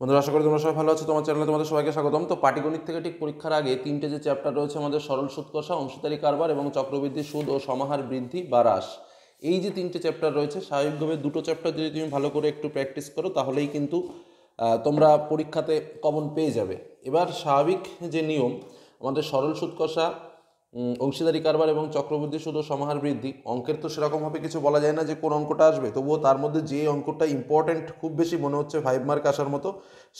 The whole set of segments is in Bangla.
বন্ধুরা আশা করি তোমরা সবাই ভালো আছো তোমার চ্যানেলে তোমাদের সবাইকে স্বাগতম তো পাটিগণিত থেকে ঠিক পরীক্ষার আগে তিনটে যে চ্যাপ্টার রয়েছে আমাদের সরল সুদ কষা অংশীদারি কারবার এবং চক্রবৃদ্ধি সুদ ও সমাহার বৃদ্ধি বা হ্রাস এই যে তিনটে চ্যাপ্টার রয়েছে স্বাভাবিকভাবে দুটো চ্যাপ্টার যদি তুমি ভালো করে একটু প্র্যাকটিস করো তাহলেই কিন্তু তোমরা পরীক্ষাতে কমন পেয়ে যাবে এবার স্বাভাবিক যে নিয়ম আমাদের সরল সুদ কষা অংশীদারি কারবার এবং চক্রবৃদ্ধি সুদ সমাহার বৃদ্ধি অঙ্কের তো সেরকমভাবে কিছু বলা যায় না যে কোন অঙ্কটা আসবে তবুও তার মধ্যে যে অঙ্কটা ইম্পর্ট্যান্ট খুব বেশি মনে হচ্ছে ফাইভ মার্ক আসার মতো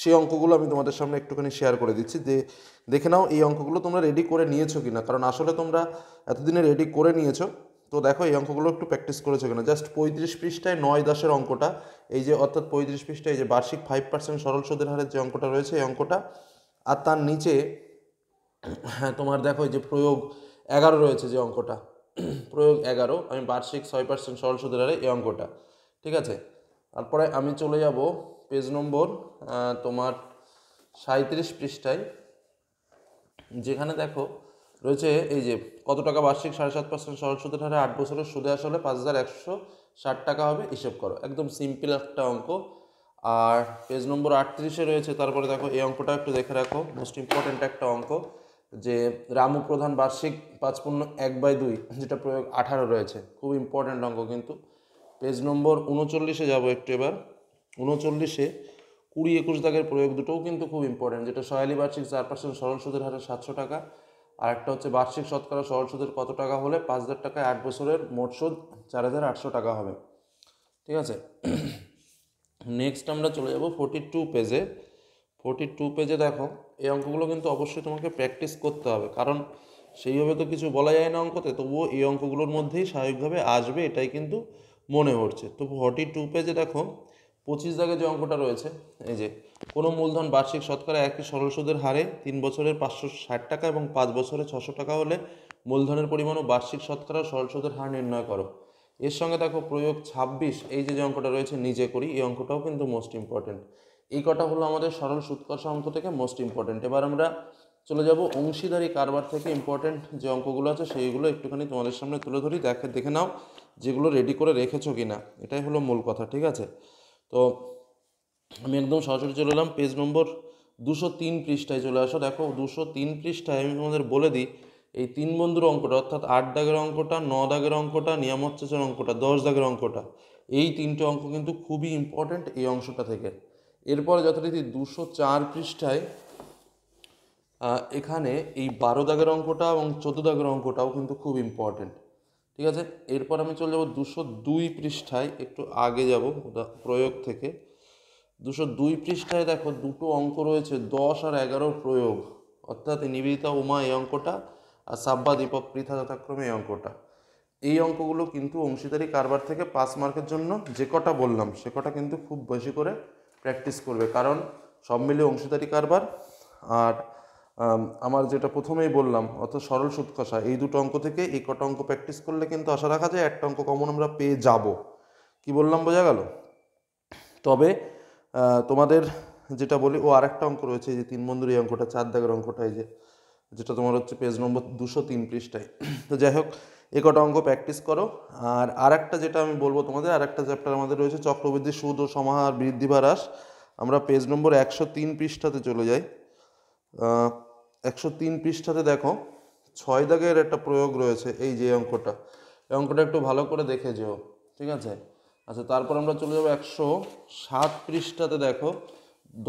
সেই অঙ্কগুলো আমি তোমাদের সামনে একটুখানি শেয়ার করে দিচ্ছি যে দেখে নাও এই অঙ্কগুলো তোমরা রেডি করে নিয়েছো কিনা কারণ আসলে তোমরা এতদিনে রেডি করে নিয়েছো তো দেখো এই অঙ্কগুলো একটু প্র্যাকটিস করেছো কিনা জাস্ট পঁয়ত্রিশ পৃষ্ঠায় নয় দশের অঙ্কটা এই যে অর্থাৎ পঁয়ত্রিশ পৃষ্ঠায় এই যে বার্ষিক ফাইভ পার্সেন্ট সরল সুদের হারের যে অঙ্কটা রয়েছে এই অঙ্কটা আর তার নিচে হ্যাঁ তোমার দেখো যে প্রয়োগ এগারো রয়েছে যে অঙ্কটা প্রয়োগ এগারো আমি বার্ষিক ছয় পার্সেন্ট সরল সুদের হারে এই অঙ্কটা ঠিক আছে তারপরে আমি চলে যাব পেজ নম্বর তোমার সাঁত্রিশ পৃষ্ঠায় যেখানে দেখো রয়েছে এই যে কত টাকা বার্ষিক সাড়ে সাত পার্সেন্ট সরল সুদের হারে আট বছরের সুদে আসলে পাঁচ হাজার একশো ষাট টাকা হবে হিসেব করো একদম সিম্পল একটা অঙ্ক আর পেজ নম্বর আটত্রিশে রয়েছে তারপরে দেখো এই অঙ্কটা একটু দেখে রাখো মোস্ট ইম্পর্ট্যান্ট একটা অঙ্ক যে রামু প্রধান বার্ষিক পাঁচ পূর্ণ এক বাই দুই যেটা প্রয়োগ আঠারো রয়েছে খুব ইম্পর্ট্যান্ট অঙ্ক কিন্তু পেজ নম্বর উনচল্লিশে যাবো একটু এবার উনচল্লিশে কুড়ি একুশ দাগের প্রয়োগ দুটোও কিন্তু খুব ইম্পর্ট্যান্ট যেটা সয়ালি বার্ষিক চার পার্সেন্ট সরল সুদের হারে সাতশো টাকা আর একটা হচ্ছে বার্ষিক শতকরা সরল সুদের কত টাকা হলে পাঁচ হাজার টাকায় আট বছরের মোট সুদ চার হাজার আটশো টাকা হবে ঠিক আছে নেক্সট আমরা চলে যাব ফোর্টি টু পেজে ফোর্টি টু পেজে দেখো এই অঙ্কগুলো কিন্তু অবশ্যই তোমাকে প্র্যাকটিস করতে হবে কারণ সেইভাবে তো কিছু বলা যায় না অঙ্কতে তবুও এই অঙ্কগুলোর মধ্যেই স্বাভাবিকভাবে আসবে এটাই কিন্তু মনে হচ্ছে তো ফর্টি টু পেজে দেখো পঁচিশ দাগে যে অঙ্কটা রয়েছে এই যে কোনো মূলধন বার্ষিক শতকরা একই সরল সুদের হারে তিন বছরের পাঁচশো ষাট টাকা এবং পাঁচ বছরে ছশো টাকা হলে মূলধনের পরিমাণ ও বার্ষিক শতকরা সরল সুদের হার নির্ণয় করো এর সঙ্গে দেখো প্রয়োগ ছাব্বিশ এই যে যে অঙ্কটা রয়েছে নিজে করি এই অঙ্কটাও কিন্তু মোস্ট ইম্পর্ট্যান্ট এই কটা হলো আমাদের সরল সুৎকর অঙ্ক থেকে মোস্ট ইম্পর্টেন্ট এবার আমরা চলে যাব অংশীদারি কারবার থেকে ইম্পর্টেন্ট যে অঙ্কগুলো আছে সেইগুলো একটুখানি তোমাদের সামনে তুলে ধরি দেখে দেখে নাও যেগুলো রেডি করে রেখেছো কি না এটাই হলো মূল কথা ঠিক আছে তো আমি একদম সরাসরি চলে এলাম পেজ নম্বর দুশো তিন পৃষ্ঠায় চলে আসো দেখো দুশো তিন পৃষ্ঠায় আমি তোমাদের বলে দিই এই তিন বন্ধুর অঙ্কটা অর্থাৎ আট দাগের অঙ্কটা ন দাগের অঙ্কটা নিয়ামত চেচের অঙ্কটা দশ দাগের অঙ্কটা এই তিনটে অঙ্ক কিন্তু খুবই ইম্পর্ট্যান্ট এই অংশটা থেকে এরপর যথারীতি দুশো চার পৃষ্ঠায় এখানে এই বারো দাগের অঙ্কটা এবং চোদ্দো দাগের অঙ্কটাও কিন্তু খুব ইম্পর্টেন্ট ঠিক আছে এরপর আমি চলে যাব দুশো দুই পৃষ্ঠায় একটু আগে যাব প্রয়োগ থেকে দুশো দুই পৃষ্ঠায় দেখো দুটো অঙ্ক রয়েছে দশ আর এগারো প্রয়োগ অর্থাৎ নিবেদিতা উমা এই অঙ্কটা আর সাব্বা দীপক পৃথা যথাক্রমে এই অঙ্কটা এই অঙ্কগুলো কিন্তু অংশীদারি কারবার থেকে পাস মার্কের জন্য যে কটা বললাম সে কটা কিন্তু খুব বেশি করে প্র্যাকটিস করবে কারণ সব মিলে অংশীদারি কারবার আর আমার যেটা প্রথমেই বললাম অর্থাৎ সরল সুৎকষা এই দুটো অঙ্ক থেকে এই কটা অঙ্ক প্র্যাকটিস করলে কিন্তু আশা রাখা যায় একটা অঙ্ক কমন আমরা পেয়ে যাব কি বললাম বোঝা গেল তবে তোমাদের যেটা বলি ও আরেকটা অঙ্ক রয়েছে যে তিন বন্ধুর এই অঙ্কটা চার দাগের অঙ্কটা এই যে যেটা তোমার হচ্ছে পেজ নম্বর দুশো তিন পৃষ্ঠায় তো যাই হোক একটা অঙ্ক প্র্যাকটিস করো আর আর একটা যেটা আমি বলবো তোমাদের আর একটা চ্যাপ্টার আমাদের রয়েছে চক্রবৃদ্ধি সুদ ও সমাহার বৃদ্ধি বা হ্রাস আমরা পেজ নম্বর একশো তিন পৃষ্ঠাতে চলে যাই একশো তিন পৃষ্ঠাতে দেখো ছয় দাগের একটা প্রয়োগ রয়েছে এই যে অঙ্কটা এই অঙ্কটা একটু ভালো করে দেখে যেও ঠিক আছে আচ্ছা তারপর আমরা চলে যাবো একশো সাত পৃষ্ঠাতে দেখো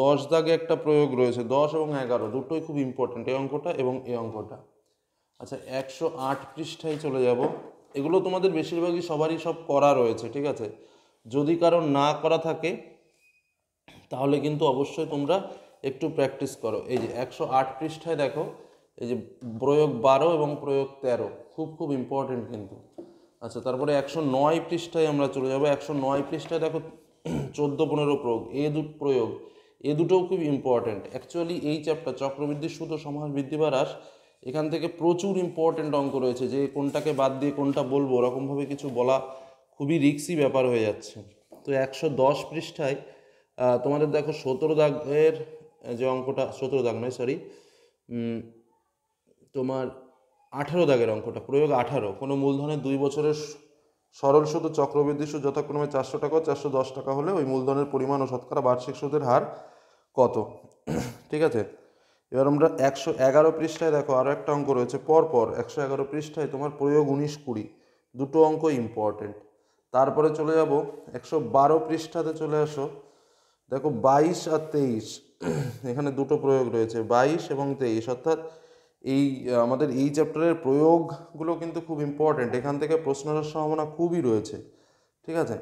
দশ দাগে একটা প্রয়োগ রয়েছে দশ এবং এগারো দুটোই খুব ইম্পর্ট্যান্ট এই অঙ্কটা এবং এই অঙ্কটা আচ্ছা একশো আট পৃষ্ঠায় চলে যাব এগুলো তোমাদের বেশিরভাগই সবারই সব করা রয়েছে ঠিক আছে যদি কারো না করা থাকে তাহলে কিন্তু অবশ্যই তোমরা একটু প্র্যাকটিস করো এই যে একশো আট পৃষ্ঠায় দেখো এই যে প্রয়োগ বারো এবং প্রয়োগ তেরো খুব খুব ইম্পর্টেন্ট কিন্তু আচ্ছা তারপরে একশো নয় পৃষ্ঠায় আমরা চলে যাবো একশো নয় পৃষ্ঠায় দেখো চোদ্দো পনেরো প্রয়োগ এ দু প্রয়োগ এ দুটোও খুব ইম্পর্ট্যান্ট অ্যাকচুয়ালি এই চ্যাপ্টার চক্রবৃদ্ধি সুদ সমাজ বৃদ্ধি বা হ্রাস এখান থেকে প্রচুর ইম্পর্টেন্ট অঙ্ক রয়েছে যে কোনটাকে বাদ দিয়ে কোনটা বলবো ওরকমভাবে কিছু বলা খুবই রিক্সি ব্যাপার হয়ে যাচ্ছে তো একশো দশ পৃষ্ঠায় তোমাদের দেখো সতেরো দাগের যে অঙ্কটা সতেরো দাগ নয় সরি তোমার আঠারো দাগের অঙ্কটা প্রয়োগ আঠারো কোনো মূলধনের দুই বছরের সরল সুদ চক্রবৃদ্ধি সুদ যথাক্রমে চারশো টাকা চারশো দশ টাকা হলে ওই মূলধনের পরিমাণ ও শতকরা বার্ষিক সুদের হার কত ঠিক আছে এবার আমরা একশো এগারো পৃষ্ঠায় দেখো আরও একটা অঙ্ক রয়েছে পরপর একশো এগারো পৃষ্ঠায় তোমার প্রয়োগ উনিশ কুড়ি দুটো অঙ্ক ইম্পর্টেন্ট তারপরে চলে যাব একশো বারো পৃষ্ঠাতে চলে আসো দেখো বাইশ আর তেইশ এখানে দুটো প্রয়োগ রয়েছে বাইশ এবং তেইশ অর্থাৎ এই আমাদের এই চ্যাপ্টারের প্রয়োগগুলো কিন্তু খুব ইম্পর্ট্যান্ট এখান থেকে প্রশ্নের সম্ভাবনা খুবই রয়েছে ঠিক আছে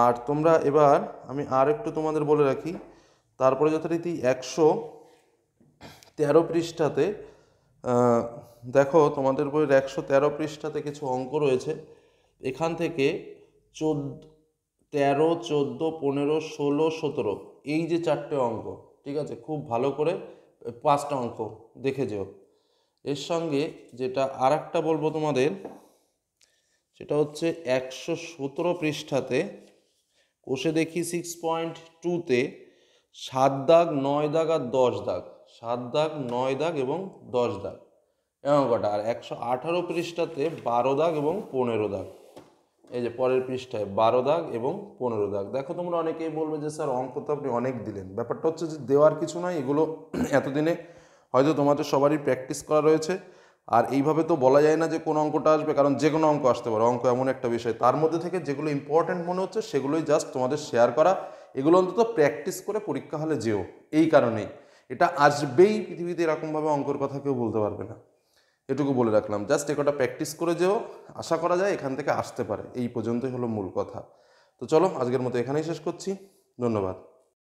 আর তোমরা এবার আমি আর একটু তোমাদের বলে রাখি তারপরে যথারীতি একশো তেরো পৃষ্ঠাতে দেখো তোমাদের বইয়ের একশো তেরো পৃষ্ঠাতে কিছু অঙ্ক রয়েছে এখান থেকে চোদ্দ তেরো চোদ্দো পনেরো ষোলো সতেরো এই যে চারটে অঙ্ক ঠিক আছে খুব ভালো করে পাঁচটা অঙ্ক দেখে যেও এর সঙ্গে যেটা আর একটা বলবো তোমাদের সেটা হচ্ছে একশো সতেরো পৃষ্ঠাতে কোষে দেখি সিক্স পয়েন্ট টুতে সাত দাগ নয় দাগ আর দশ দাগ সাত দাগ নয় দাগ এবং দশ দাগ এমন কটা আর একশো আঠারো পৃষ্ঠাতে বারো দাগ এবং পনেরো দাগ এই যে পরের পৃষ্ঠায় বারো দাগ এবং পনেরো দাগ দেখো তোমরা অনেকেই বলবে যে স্যার অঙ্ক তো আপনি অনেক দিলেন ব্যাপারটা হচ্ছে যে দেওয়ার কিছু নয় এগুলো এতদিনে হয়তো তোমাদের সবারই প্র্যাকটিস করা রয়েছে আর এইভাবে তো বলা যায় না যে কোন অঙ্কটা আসবে কারণ যে কোনো অঙ্ক আসতে পারে অঙ্ক এমন একটা বিষয় তার মধ্যে থেকে যেগুলো ইম্পর্ট্যান্ট মনে হচ্ছে সেগুলোই জাস্ট তোমাদের শেয়ার করা এগুলো অন্তত প্র্যাকটিস করে পরীক্ষা হলে যেও এই কারণেই এটা আসবেই পৃথিবীতে এরকমভাবে অঙ্কর কথা কেউ বলতে পারবে না এটুকু বলে রাখলাম জাস্ট একটা প্র্যাকটিস করে যেও আশা করা যায় এখান থেকে আসতে পারে এই পর্যন্তই হলো মূল কথা তো চলো আজকের মতো এখানেই শেষ করছি ধন্যবাদ